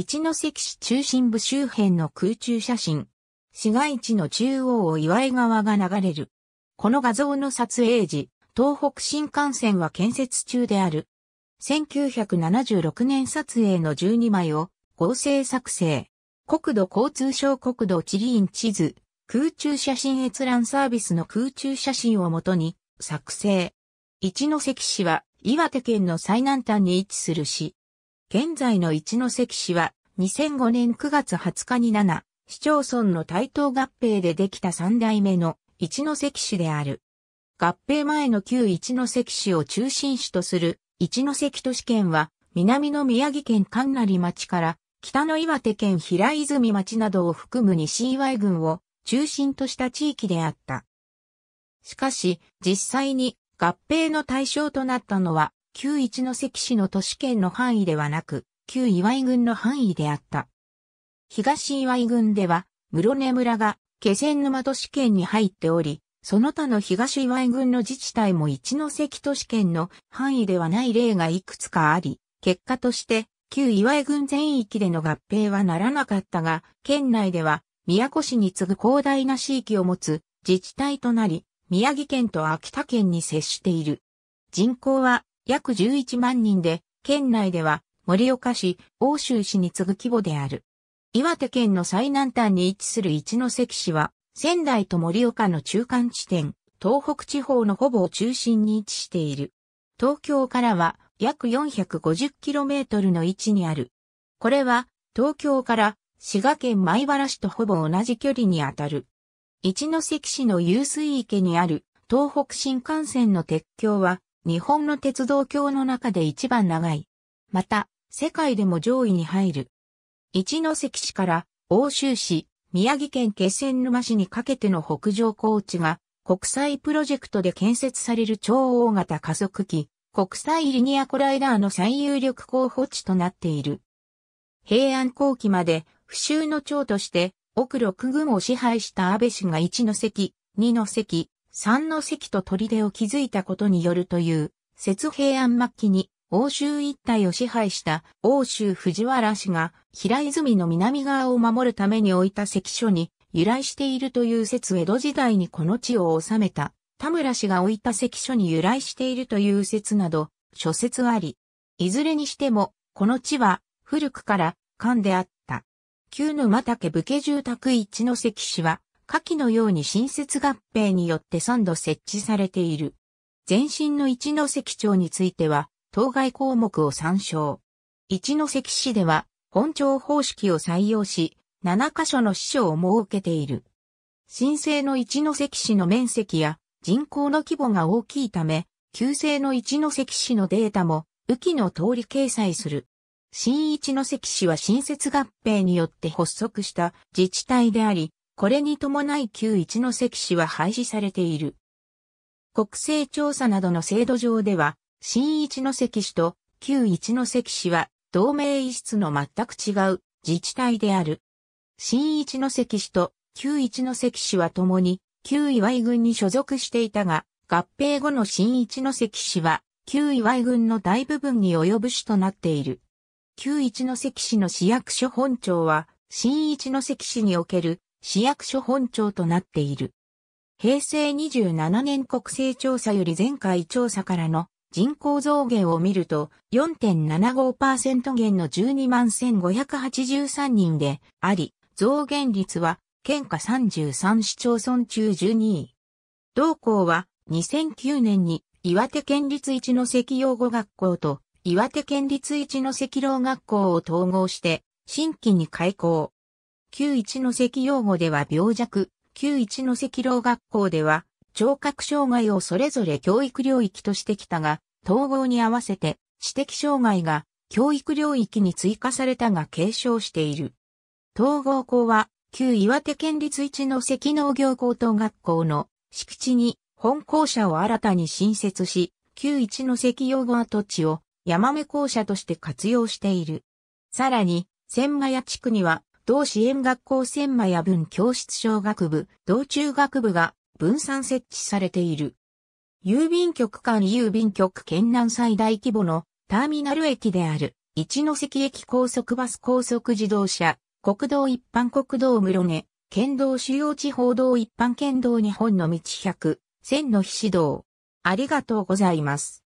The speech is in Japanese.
一ノ関市中心部周辺の空中写真。市街地の中央を岩井川が流れる。この画像の撮影時、東北新幹線は建設中である。1976年撮影の12枚を合成作成。国土交通省国土地理院地図、空中写真閲覧サービスの空中写真をもとに作成。一ノ関市は岩手県の最南端に位置する市。現在の一関市は、2005年9月20日に7、市町村の対等合併でできた3代目の一関市である。合併前の旧一関市を中心市とする一関都市圏は、南の宮城県神成町から、北の岩手県平泉町などを含む西岩井郡を中心とした地域であった。しかし、実際に合併の対象となったのは、旧一関市の都市圏の範囲ではなく、旧岩井郡の範囲であった。東岩井郡では、室根村が気仙沼都市圏に入っており、その他の東岩井郡の自治体も一関都市圏の範囲ではない例がいくつかあり、結果として、旧岩井郡全域での合併はならなかったが、県内では、宮古市に次ぐ広大な地域を持つ自治体となり、宮城県と秋田県に接している。人口は約11万人で、県内では盛岡市、欧州市に次ぐ規模である。岩手県の最南端に位置する一関市は、仙台と盛岡の中間地点、東北地方のほぼ中心に位置している。東京からは約 450km の位置にある。これは東京から滋賀県米原市とほぼ同じ距離にあたる。一関市の湧水池にある東北新幹線の鉄橋は日本の鉄道橋の中で一番長い。また、世界でも上位に入る。一関市から欧州市、宮城県気仙沼市にかけての北上高地が国際プロジェクトで建設される超大型加速器、国際リニアコライダーの最有力候補地となっている。平安後期まで不襲の長として、奥六軍を支配した安倍氏が一関、二関、三の関と砦を築いたことによるという、節平安末期に欧州一帯を支配した欧州藤原氏が平泉の南側を守るために置いた関所に由来しているという説江戸時代にこの地を治めた田村氏が置いた関所に由来しているという説など諸説あり、いずれにしてもこの地は古くから漢であった。旧沼竹武家住宅一の関氏は下記のように新設合併によって3度設置されている。前身の一関町については、当該項目を参照。一関市では、本庁方式を採用し、7カ所の市所を設けている。新生の一関市の面積や人口の規模が大きいため、旧生の一関市のデータも、雨季の通り掲載する。新一関市は新設合併によって発足した自治体であり、これに伴い旧一の関市は廃止されている。国勢調査などの制度上では、新一の関市と旧一の関市は同盟一室の全く違う自治体である。新一の関市と旧一の関市は共に旧岩井軍に所属していたが、合併後の新一の関市は旧岩井軍の大部分に及ぶ市となっている。旧一の関市の市役所本庁は、新一の関市における市役所本庁となっている。平成27年国勢調査より前回調査からの人口増減を見ると4.75%減の12万1583人であり、増減率は県下33市町村中12位。同校は2009年に岩手県立一の関養護学校と岩手県立一の関老学校を統合して新規に開校。旧一の関用語では病弱、旧一の関老学校では、聴覚障害をそれぞれ教育領域としてきたが、統合に合わせて知的障害が教育領域に追加されたが継承している。統合校は、旧岩手県立一の関農業高等学校の敷地に本校舎を新たに新設し、旧一の関用語跡地を山目校舎として活用している。さらに、千ヶ谷地区には同支援学校専枚や文教室小学部、同中学部が分散設置されている。郵便局間郵便局県南最大規模のターミナル駅である、一関駅高速バス高速自動車、国道一般国道室根、県道主要地方道一般県道日本の道100、千の指道。ありがとうございます。